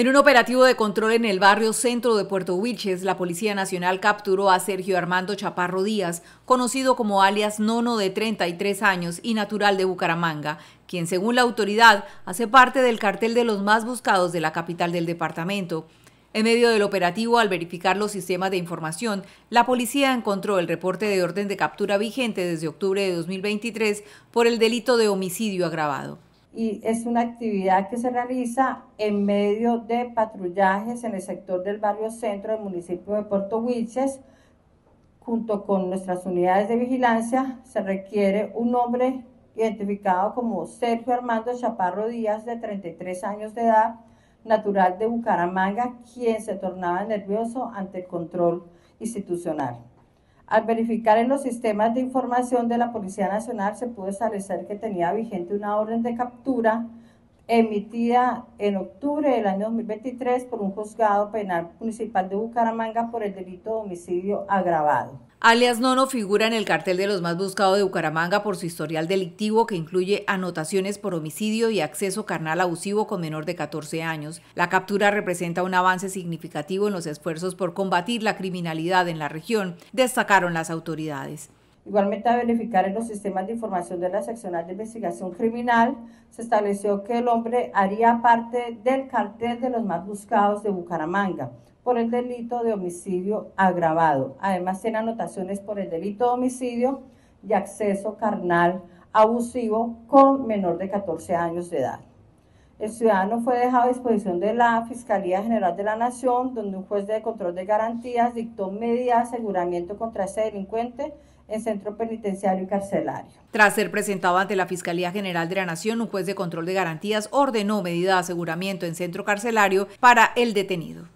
En un operativo de control en el barrio centro de Puerto Wilches, la Policía Nacional capturó a Sergio Armando Chaparro Díaz, conocido como alias Nono de 33 años y natural de Bucaramanga, quien según la autoridad hace parte del cartel de los más buscados de la capital del departamento. En medio del operativo, al verificar los sistemas de información, la policía encontró el reporte de orden de captura vigente desde octubre de 2023 por el delito de homicidio agravado y es una actividad que se realiza en medio de patrullajes en el sector del barrio centro del municipio de Puerto Huiches, Junto con nuestras unidades de vigilancia se requiere un hombre identificado como Sergio Armando Chaparro Díaz, de 33 años de edad, natural de Bucaramanga, quien se tornaba nervioso ante el control institucional. Al verificar en los sistemas de información de la Policía Nacional se pudo establecer que tenía vigente una orden de captura emitida en octubre del año 2023 por un juzgado penal municipal de Bucaramanga por el delito de homicidio agravado. Alias Nono figura en el cartel de los más buscados de Bucaramanga por su historial delictivo que incluye anotaciones por homicidio y acceso carnal abusivo con menor de 14 años. La captura representa un avance significativo en los esfuerzos por combatir la criminalidad en la región, destacaron las autoridades. Igualmente, a verificar en los sistemas de información de la seccional de investigación criminal, se estableció que el hombre haría parte del cartel de los más buscados de Bucaramanga por el delito de homicidio agravado. Además, tiene anotaciones por el delito de homicidio y acceso carnal abusivo con menor de 14 años de edad. El ciudadano fue dejado a disposición de la Fiscalía General de la Nación, donde un juez de control de garantías dictó medida de aseguramiento contra ese delincuente en centro penitenciario y carcelario. Tras ser presentado ante la Fiscalía General de la Nación, un juez de control de garantías ordenó medida de aseguramiento en centro carcelario para el detenido.